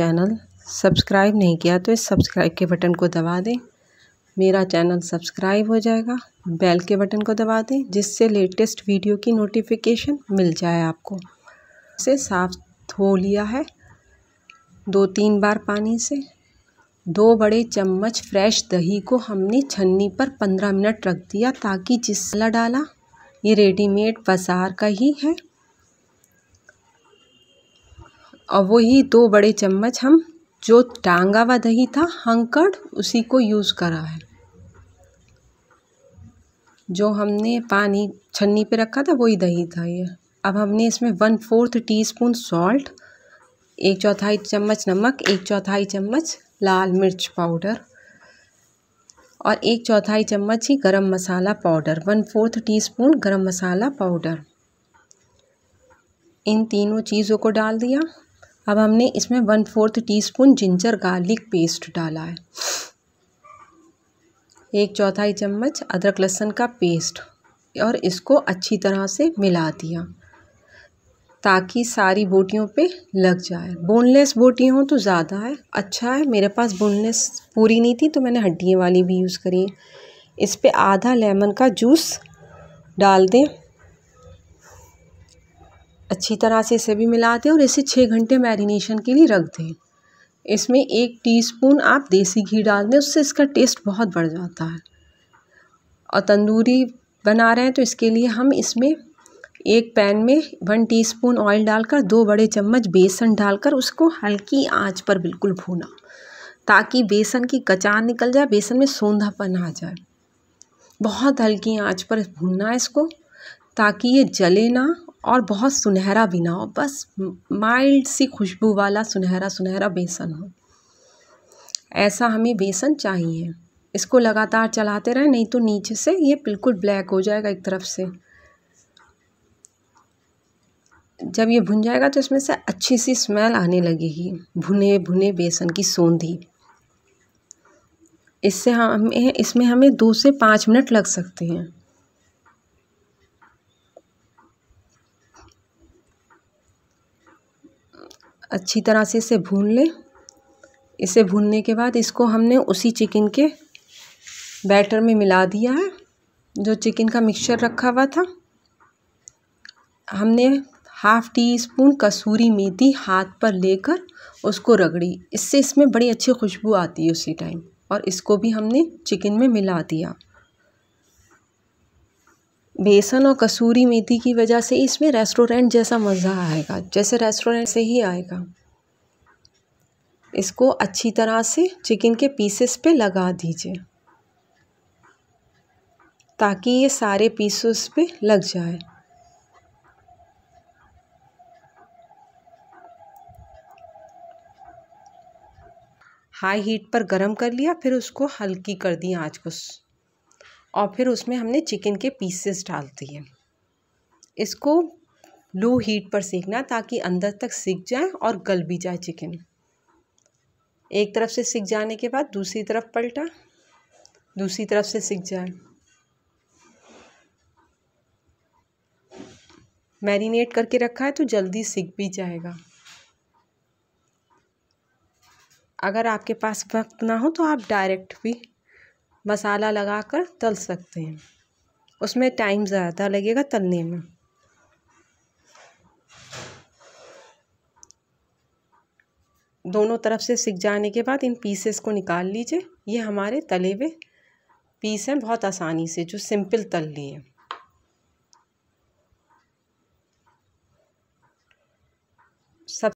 channel subscribe नहीं किया तो इस सब्सक्राइब के बटन को दबा दें मेरा चैनल सब्सक्राइब हो जाएगा बेल के बटन को दबा दें जिससे लेटेस्ट वीडियो की नोटिफिकेशन मिल जाए आपको इसे साफ धो लिया है दो तीन बार पानी से दो बड़े चम्मच फ्रेश दही को हमने छन्नी पर पंद्रह मिनट रख दिया ताकि जिसला डाला ये रेडीमेड बाज़ार का ही है और वही दो बड़े चम्मच हम जो टांगा हुआ दही था हंकड़ उसी को यूज़ करा है जो हमने पानी छन्नी पे रखा था वही दही था ये अब हमने इसमें वन फोर्थ टीस्पून सॉल्ट एक चौथाई चम्मच नमक एक चौथाई चम्मच लाल मिर्च पाउडर और एक चौथाई चम्मच ही गरम मसाला powder one fourth teaspoon garam मसाला पाउडर इन तीनों चीज़ों को डाल दिया अब हमने इसमें one fourth teaspoon ginger garlic paste डाला है एक चौथाई चम्मच अदरक लहसुन का पेस्ट और इसको अच्छी तरह से मिला दिया ताकि सारी बोटियों पे लग जाए बोनलेस बोटियाँ हो तो ज़्यादा है अच्छा है मेरे पास बोनलेस पूरी नहीं थी तो मैंने हड्डियों वाली भी यूज़ करी इस पर आधा लेमन का जूस डाल दें अच्छी तरह से इसे भी मिला दें और इसे छः घंटे मैरिनेशन के लिए रख दें इसमें एक टीस्पून आप देसी घी डाल दें उससे इसका टेस्ट बहुत बढ़ जाता है और तंदूरी बना रहे हैं तो इसके लिए हम इसमें एक पैन में वन टीस्पून ऑयल डालकर दो बड़े चम्मच बेसन डालकर उसको हल्की आंच पर बिल्कुल भूना ताकि बेसन की कचार निकल जाए बेसन में सोंधापन आ जाए बहुत हल्की आंच पर भूनना है इसको ताकि ये जले ना और बहुत सुनहरा भी ना हो बस माइल्ड सी खुशबू वाला सुनहरा सुनहरा बेसन हो ऐसा हमें बेसन चाहिए इसको लगातार चलाते रहें नहीं तो नीचे से ये बिल्कुल ब्लैक हो जाएगा एक तरफ से जब ये भुन जाएगा तो इसमें से अच्छी सी स्मेल आने लगेगी भुने भुने बेसन की सौंधी इससे हमें इसमें हमें दो से पाँच मिनट लग सकते हैं अच्छी तरह से इसे भून लें इसे भूनने के बाद इसको हमने उसी चिकन के बैटर में मिला दिया है जो चिकन का मिक्सचर रखा हुआ था हमने half teaspoon kasuri methi हाथ पर लेकर उसको रगड़ी इससे इसमें बड़ी अच्छी खुशबू आती है उसी टाइम और इसको भी हमने चिकन में मिला दिया बेसन और कसूरी मेथी की वजह से इसमें रेस्टोरेंट जैसा मज़ा आएगा जैसे रेस्टोरेंट से ही आएगा इसको अच्छी तरह से चिकन के पीसेस पे लगा दीजिए ताकि ये सारे पीसेस पे लग जाए हाई हीट पर गरम कर लिया फिर उसको हल्की कर दी आँच को और फिर उसमें हमने चिकन के पीसेस डाल दिए इसको लो हीट पर सेकना ताकि अंदर तक सीख जाए और गल भी जाए चिकन एक तरफ से सीख जाने के बाद दूसरी तरफ पलटा दूसरी तरफ से सीख जाए मैरिनेट करके रखा है तो जल्दी सीख भी जाएगा अगर आपके पास वक्त ना हो तो आप डायरेक्ट भी मसाला लगा कर तल सकते हैं उसमें टाइम ज़्यादा लगेगा तलने में दोनों तरफ से सिक जाने के बाद इन पीसेस को निकाल लीजिए ये हमारे तले हुए पीस हैं बहुत आसानी से जो सिंपल तल लिए सब